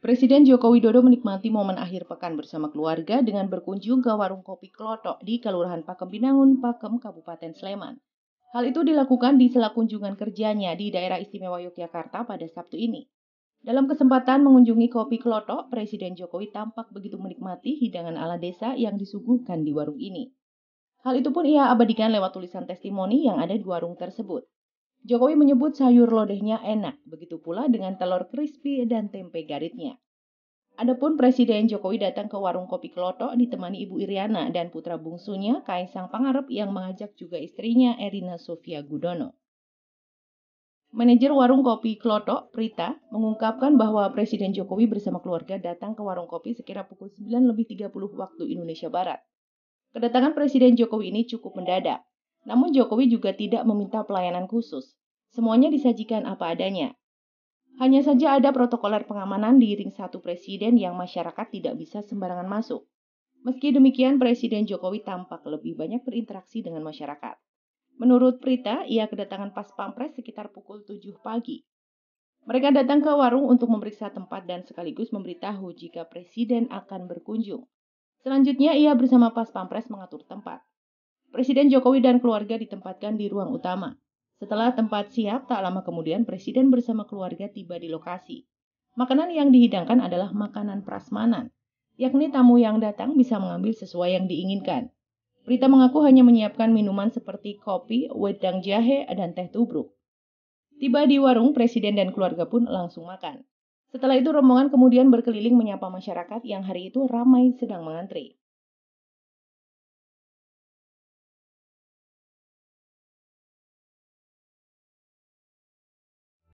Presiden Joko Widodo menikmati momen akhir pekan bersama keluarga dengan berkunjung ke warung kopi Klotok di Kelurahan Pakem Binangun, Pakem, Kabupaten Sleman. Hal itu dilakukan di sela kunjungan kerjanya di daerah istimewa Yogyakarta pada Sabtu ini. Dalam kesempatan mengunjungi kopi Klotok, Presiden Jokowi tampak begitu menikmati hidangan ala desa yang disuguhkan di warung ini. Hal itu pun ia abadikan lewat tulisan testimoni yang ada di warung tersebut. Jokowi menyebut sayur lodehnya enak, begitu pula dengan telur crispy dan tempe garitnya. Adapun Presiden Jokowi datang ke warung kopi Kloto ditemani Ibu Iriana dan putra bungsunya Kaisang Pangarep yang mengajak juga istrinya Erina Sofia Gudono. Manajer warung kopi Klotok, Prita, mengungkapkan bahwa Presiden Jokowi bersama keluarga datang ke warung kopi sekira pukul 9 lebih 30 waktu Indonesia Barat. Kedatangan Presiden Jokowi ini cukup mendadak. Namun Jokowi juga tidak meminta pelayanan khusus. Semuanya disajikan apa adanya. Hanya saja ada protokoler pengamanan di ring satu presiden yang masyarakat tidak bisa sembarangan masuk. Meski demikian, Presiden Jokowi tampak lebih banyak berinteraksi dengan masyarakat. Menurut Prita, ia kedatangan pas pampres sekitar pukul 7 pagi. Mereka datang ke warung untuk memeriksa tempat dan sekaligus memberitahu jika Presiden akan berkunjung. Selanjutnya, ia bersama pas pampres mengatur tempat. Presiden Jokowi dan keluarga ditempatkan di ruang utama. Setelah tempat siap, tak lama kemudian presiden bersama keluarga tiba di lokasi. Makanan yang dihidangkan adalah makanan prasmanan, yakni tamu yang datang bisa mengambil sesuai yang diinginkan. Prita mengaku hanya menyiapkan minuman seperti kopi, wedang jahe, dan teh tubruk. Tiba di warung, presiden dan keluarga pun langsung makan. Setelah itu rombongan kemudian berkeliling menyapa masyarakat yang hari itu ramai sedang mengantri.